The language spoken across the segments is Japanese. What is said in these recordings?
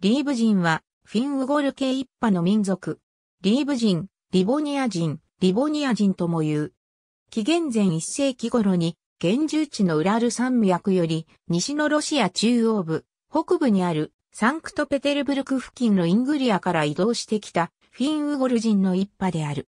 リーブ人は、フィンウゴル系一派の民族。リーブ人、リボニア人、リボニア人とも言う。紀元前1世紀頃に、現住地のウラル山脈より、西のロシア中央部、北部にある、サンクトペテルブルク付近のイングリアから移動してきた、フィンウゴル人の一派である。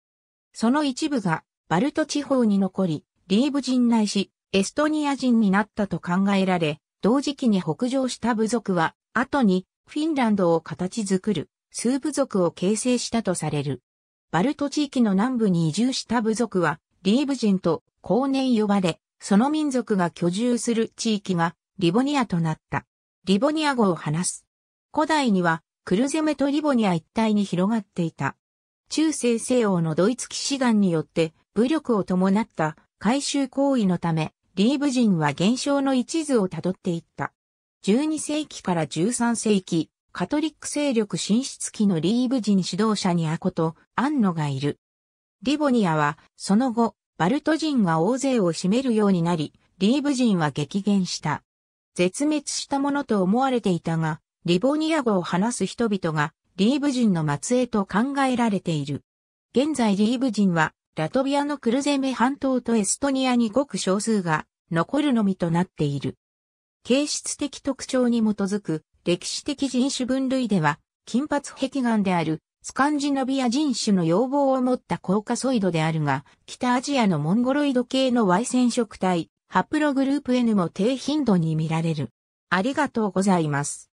その一部が、バルト地方に残り、リーブ人ないし、エストニア人になったと考えられ、同時期に北上した部族は、後にフィンランドを形作る、数部族を形成したとされる。バルト地域の南部に移住した部族は、リーブ人と後年呼ばれ、その民族が居住する地域がリボニアとなった。リボニア語を話す。古代には、クルゼメとリボニア一帯に広がっていた。中世西欧のドイツ騎士団によって、武力を伴った改修行為のため、リーブ人は減少の一途をたどっていった。12世紀から13世紀、カトリック勢力進出期のリーブ人指導者にアコとアンノがいる。リボニアは、その後、バルト人が大勢を占めるようになり、リーブ人は激減した。絶滅したものと思われていたが、リボニア語を話す人々が、リーブ人の末裔と考えられている。現在リーブ人は、ラトビアのクルゼメ半島とエストニアにごく少数が残るのみとなっている。形質的特徴に基づく歴史的人種分類では、金髪壁岩であるスカンジナビア人種の要望を持った高カソイドであるが、北アジアのモンゴロイド系の Y 染色体、ハプログループ N も低頻度に見られる。ありがとうございます。